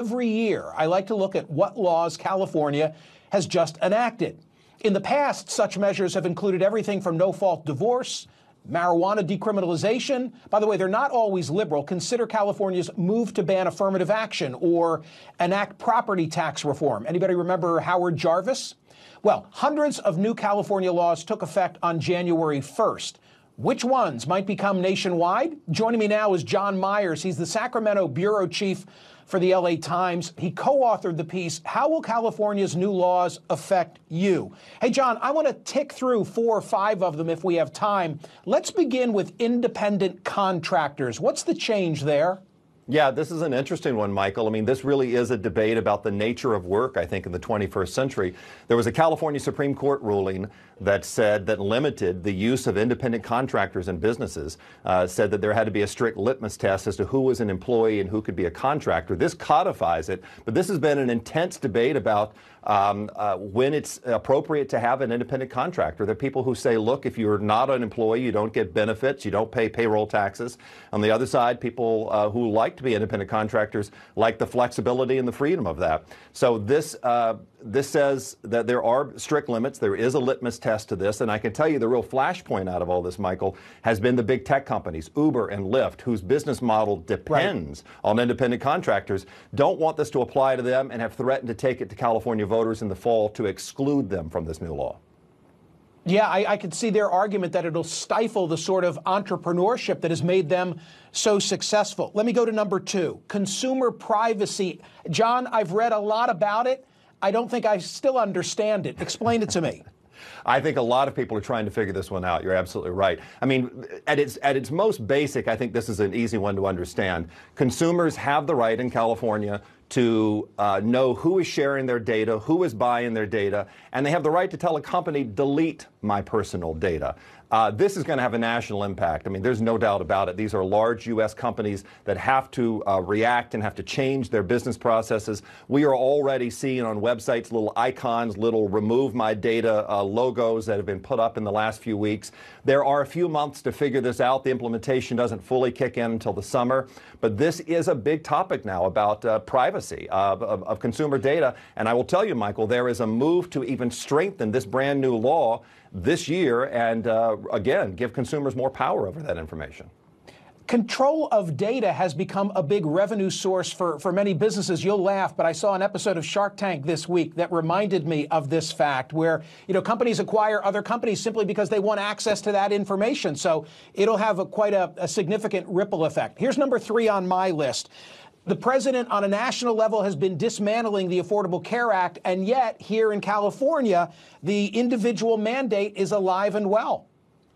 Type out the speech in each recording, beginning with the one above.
Every year, I like to look at what laws California has just enacted. In the past, such measures have included everything from no fault divorce, marijuana decriminalization. By the way, they're not always liberal. Consider California's move to ban affirmative action or enact property tax reform. Anybody remember Howard Jarvis? Well, hundreds of new California laws took effect on January 1st. Which ones might become nationwide? Joining me now is John Myers. He's the Sacramento bureau chief for the LA Times. He co authored the piece, How Will California's New Laws Affect You? Hey, John, I want to tick through four or five of them if we have time. Let's begin with independent contractors. What's the change there? Yeah, this is an interesting one, Michael. I mean, this really is a debate about the nature of work, I think, in the 21st century. There was a California Supreme Court ruling that said that limited the use of independent contractors and businesses, uh, said that there had to be a strict litmus test as to who was an employee and who could be a contractor. This codifies it, but this has been an intense debate about um, uh, when it's appropriate to have an independent contractor. There are people who say, look, if you're not an employee, you don't get benefits, you don't pay payroll taxes. On the other side, people uh, who like to be independent contractors like the flexibility and the freedom of that. So this uh, this says that there are strict limits. There is a litmus test to this. And I can tell you the real flashpoint out of all this, Michael, has been the big tech companies, Uber and Lyft, whose business model depends right. on independent contractors, don't want this to apply to them and have threatened to take it to California voters in the fall to exclude them from this new law. Yeah, I, I could see their argument that it'll stifle the sort of entrepreneurship that has made them so successful. Let me go to number two consumer privacy. John, I've read a lot about it. I don't think I still understand it. Explain it to me. I think a lot of people are trying to figure this one out. You're absolutely right. I mean, at its at its most basic, I think this is an easy one to understand. Consumers have the right in California to uh, know who is sharing their data, who is buying their data, and they have the right to tell a company delete my personal data. Uh, this is going to have a national impact. I mean, there's no doubt about it. These are large U.S. companies that have to uh, react and have to change their business processes. We are already seeing on websites little icons, little remove my data uh, logos that have been put up in the last few weeks. There are a few months to figure this out. The implementation doesn't fully kick in until the summer. But this is a big topic now about uh, privacy uh, of, of, of consumer data. And I will tell you, Michael, there is a move to even strengthen this brand new law this year and, uh, again, give consumers more power over that information. Control of data has become a big revenue source for, for many businesses. You'll laugh, but I saw an episode of Shark Tank this week that reminded me of this fact where, you know, companies acquire other companies simply because they want access to that information. So it'll have a, quite a, a significant ripple effect. Here's number three on my list. The president on a national level has been dismantling the Affordable Care Act, and yet here in California, the individual mandate is alive and well.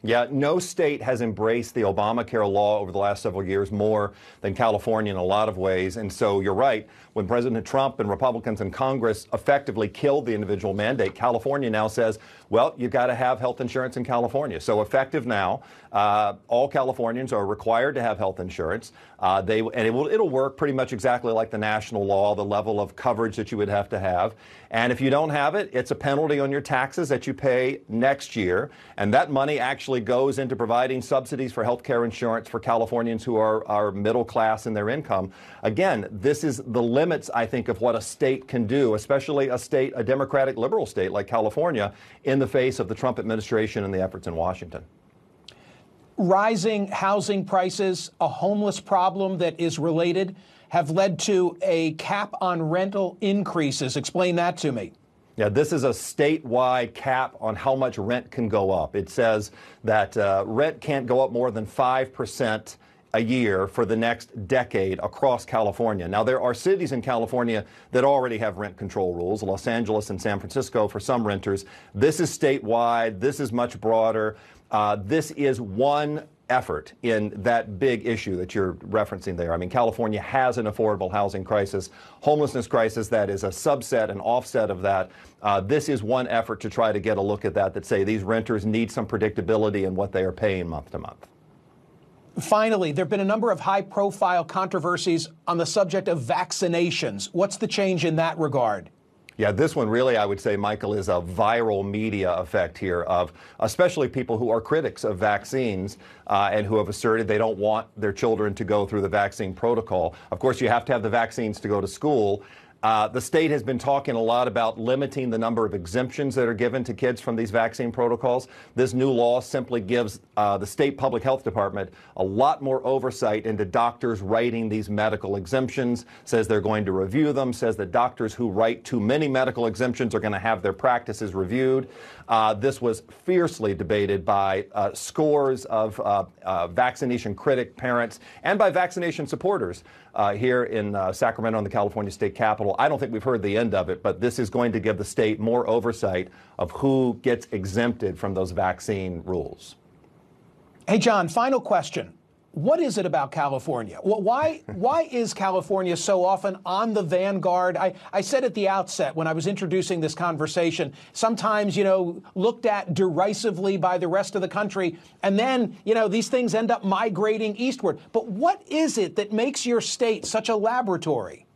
Yeah, no state has embraced the Obamacare law over the last several years more than California in a lot of ways. And so you're right. When President Trump and Republicans in Congress effectively killed the individual mandate, California now says, well, you've got to have health insurance in California. So effective now, uh, all Californians are required to have health insurance. Uh, they and it will it'll work pretty much exactly like the national law, the level of coverage that you would have to have. And if you don't have it, it's a penalty on your taxes that you pay next year. And that money actually goes into providing subsidies for health care insurance for Californians who are, are middle class in their income. Again, this is the limits, I think, of what a state can do, especially a state, a Democratic liberal state like California, in the face of the Trump administration and the efforts in Washington rising housing prices, a homeless problem that is related, have led to a cap on rental increases. Explain that to me. Yeah, this is a statewide cap on how much rent can go up. It says that uh, rent can't go up more than 5% a year for the next decade across California. Now, there are cities in California that already have rent control rules, Los Angeles and San Francisco for some renters. This is statewide, this is much broader. Uh, this is one effort in that big issue that you're referencing there. I mean, California has an affordable housing crisis, homelessness crisis that is a subset and offset of that. Uh, this is one effort to try to get a look at that that say these renters need some predictability in what they are paying month to month. Finally, there have been a number of high profile controversies on the subject of vaccinations. What's the change in that regard? Yeah, this one really, I would say, Michael, is a viral media effect here of especially people who are critics of vaccines uh, and who have asserted they don't want their children to go through the vaccine protocol. Of course, you have to have the vaccines to go to school. Uh, the state has been talking a lot about limiting the number of exemptions that are given to kids from these vaccine protocols. This new law simply gives uh, the state public health department a lot more oversight into doctors writing these medical exemptions, says they're going to review them, says that doctors who write too many medical exemptions are going to have their practices reviewed. Uh, this was fiercely debated by uh, scores of uh, uh, vaccination critic parents and by vaccination supporters here in Sacramento and the California State Capitol model. I don't think we've heard the end of it, but this is going to give the state more oversight of who gets exempted from those vaccine rules. Hey, John, final question. What is it about California? Why, why is California so often on the vanguard? I, I said at the outset when I was introducing this conversation, sometimes, you know, looked at derisively by the rest of the country, and then, you know, these things end up migrating eastward. But what is it that makes your state such a laboratory?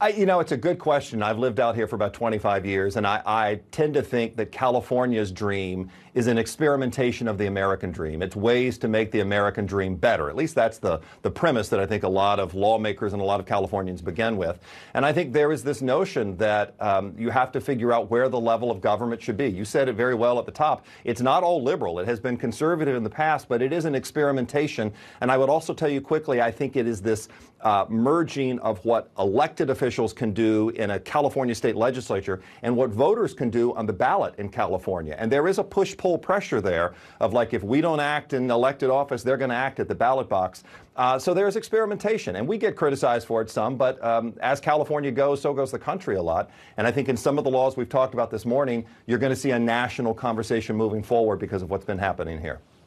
I, you know, it's a good question. I've lived out here for about 25 years, and I, I, tend to think that California's dream is an experimentation of the American dream. It's ways to make the American dream better. At least that's the, the premise that I think a lot of lawmakers and a lot of Californians begin with. And I think there is this notion that um, you have to figure out where the level of government should be. You said it very well at the top. It's not all liberal, it has been conservative in the past, but it is an experimentation. And I would also tell you quickly I think it is this uh, merging of what elected officials officials can do in a California state legislature and what voters can do on the ballot in California. And there is a push pull pressure there of like, if we don't act in elected office, they're going to act at the ballot box. Uh, so there's experimentation, and we get criticized for it some, but um, as California goes, so goes the country a lot. And I think in some of the laws we've talked about this morning, you're going to see a national conversation moving forward because of what's been happening here.